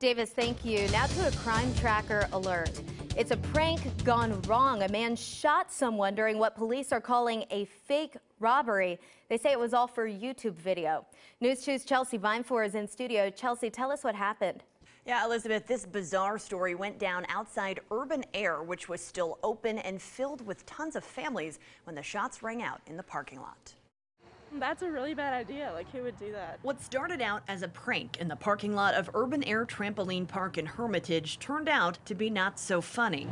Davis, thank you. Now to a crime tracker alert. It's a prank gone wrong. A man shot someone during what police are calling a fake robbery. They say it was all for a YouTube video. News 2's Chelsea Vinefor is in studio. Chelsea, tell us what happened. Yeah, Elizabeth, this bizarre story went down outside Urban Air, which was still open and filled with tons of families when the shots rang out in the parking lot. That's a really bad idea. Like, who would do that? What started out as a prank in the parking lot of Urban Air Trampoline Park in Hermitage turned out to be not so funny.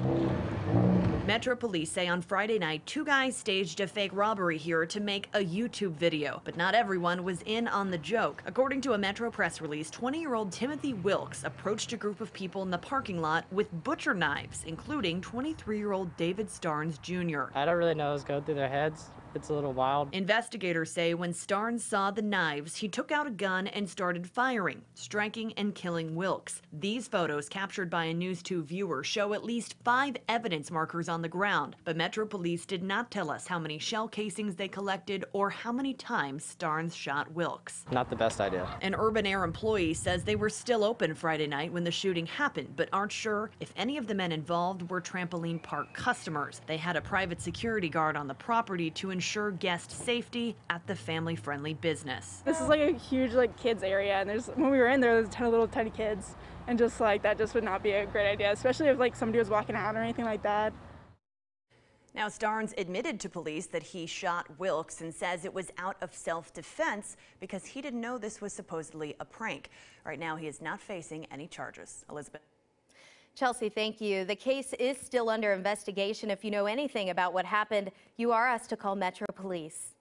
Metro police say on Friday night, two guys staged a fake robbery here to make a YouTube video, but not everyone was in on the joke. According to a Metro press release, 20 year old Timothy Wilkes approached a group of people in the parking lot with butcher knives, including 23 year old David Starnes Jr. I don't really know what's going through their heads. It's a little wild. Investigators say when Starnes saw the knives, he took out a gun and started firing, striking and killing Wilkes. These photos, captured by a News 2 viewer, show at least five evidence markers on the ground, but Metro Police did not tell us how many shell casings they collected or how many times Starnes shot Wilkes. Not the best idea. An Urban Air employee says they were still open Friday night when the shooting happened, but aren't sure if any of the men involved were trampoline park customers. They had a private security guard on the property to ensure ensure guest safety at the family-friendly business. This is like a huge like kids area and there's when we were in there there's a ton of little tiny kids and just like that just would not be a great idea, especially if like somebody was walking out or anything like that. Now, Starnes admitted to police that he shot Wilkes and says it was out of self-defense because he didn't know this was supposedly a prank. Right now, he is not facing any charges. Elizabeth. Chelsea, thank you. The case is still under investigation. If you know anything about what happened, you are asked to call Metro Police.